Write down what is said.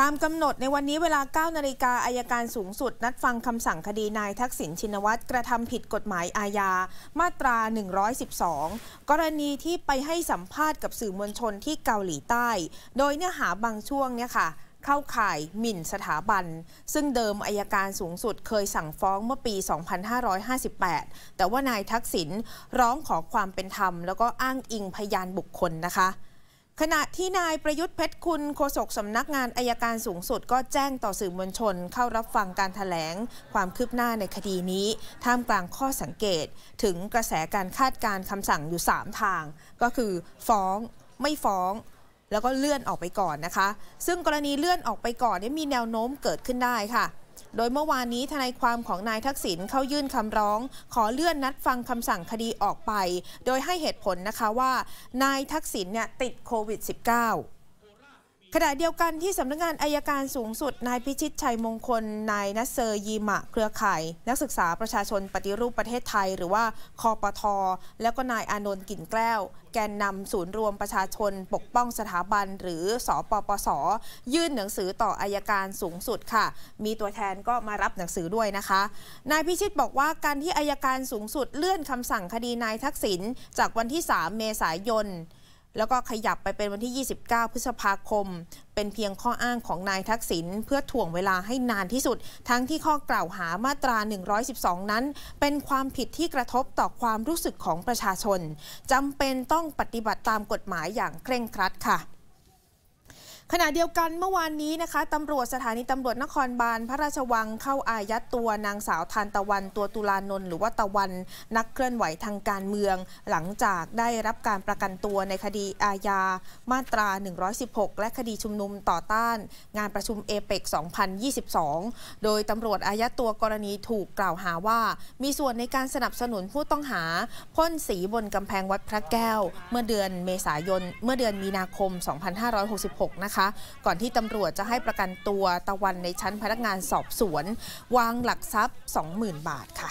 ตามกำหนดในวันนี้เวลา 9 นาฬิกาอายการสูงสุด นัดฟังคำสั่งคดี นายทักษิณชินวัตรกระทำผิดกฎหมายอาญามาตรา 112 กรณีที่ไปให้สัมภาษณ์กับสื่อมวลชนที่เกาหลีใต้ โดยเนื้อหาบางช่วงเนี่ยค่ะ เข้าข่าย หมิ่นสถาบัน ซึ่งเดิมอายการสูงสุดเคยสั่งฟ้องเมื่อปี 2558 แต่ว่านายทักษิณร้องขอความเป็นธรรมแล้วก็อ้างอิงพยานบุคคลนะคะขณะที่นายประยุทธ์เพชรคุณโฆษกสำนักงานอายการสูงสุด ก็แจ้งต่อสื่อมวลชน เข้ารับฟังการถแถลงความคืบหน้าในคดีนี้ท่ามกลางข้อสังเกต ถึงกระแสการคาดการคำสั่งอยู่ 3 ทาง ก็คือ ฟ้อง ไม่ฟ้อง แล้วก็เลื่อนออกไปก่อนนะคะ ซึ่งกรณีเลื่อนออกไปก่อนนี่มีแนวโน้มเกิดขึ้นได้ค่ะโดยเมื่อวานนี้ทนายความของนายทักษิณเข้ายื่นคำร้อง ขอเลื่อนนัดฟังคำสั่งคดีออกไป โดยให้เหตุผลนะคะว่า นายทักษิณเนี่ยติดโควิด -19 ขณะเดียวกันที่สำนักงงานอายการสูงสุด นายพิชิตชัยมงคลนายนัสเซอร์ยีมะเครือข่าย นักศึกษาประชาชนปฏิรูปประเทศไทย หรือว่าคอปทอแล้วก็นายอานนท์กิ่นแก้ว แกนนำศูนย์รวมประชาชนปกป้องสถาบันหรือสอปปสยื่นหนังสือต่ออายการสูงสุดค่ะ มีตัวแทนก็มารับหนังสือด้วยนะคะนายพิชิตบอกว่าการที่อายการสูงสุดเลื่อนคำสั่งคดีนายทักษิณจากวันที่ 3 เมษายนแล้วก็ขยับไปเป็นวันที่ 29 พฤษภาคม เป็นเพียงข้ออ้างของนายทักษิณเพื่อถ่วงเวลาให้นานที่สุด ทั้งที่ข้อกล่าวหามาตรา 112 นั้น เป็นความผิดที่กระทบต่อความรู้สึกของประชาชน จำเป็นต้องปฏิบัติตามกฎหมายอย่างเคร่งครัดค่ะขณะเดียวกันเมื่อวานนี้นะคะตำรวจสถานีตำรวจนครบาลพระราชวัง เข้าอายัดตัวนางสาวทานตะวัน ตัวตุลานนท์หรือว่าตะวัน นักเคลื่อนไหวทางการเมือง หลังจากได้รับการประกันตัวในคดีอาญา มาตรา 116 และคดีชุมนุมต่อต้านงานประชุมเอเปก2022 โดยตำรวจอายัดตัวกรณีถูกกล่าวหาว่า มีส่วนในการสนับสนุนผู้ต้องหาพ่นสีบนกำแพงวัดพระแก้ว เมื่อเดือนเมษายนเมื่อเดือนมีนาคม2566นะคะก่อนที่ตำรวจจะให้ประกันตัวตะวันในชั้นพนักงานสอบสวน วางหลักทรัพย์20,000บาทค่ะ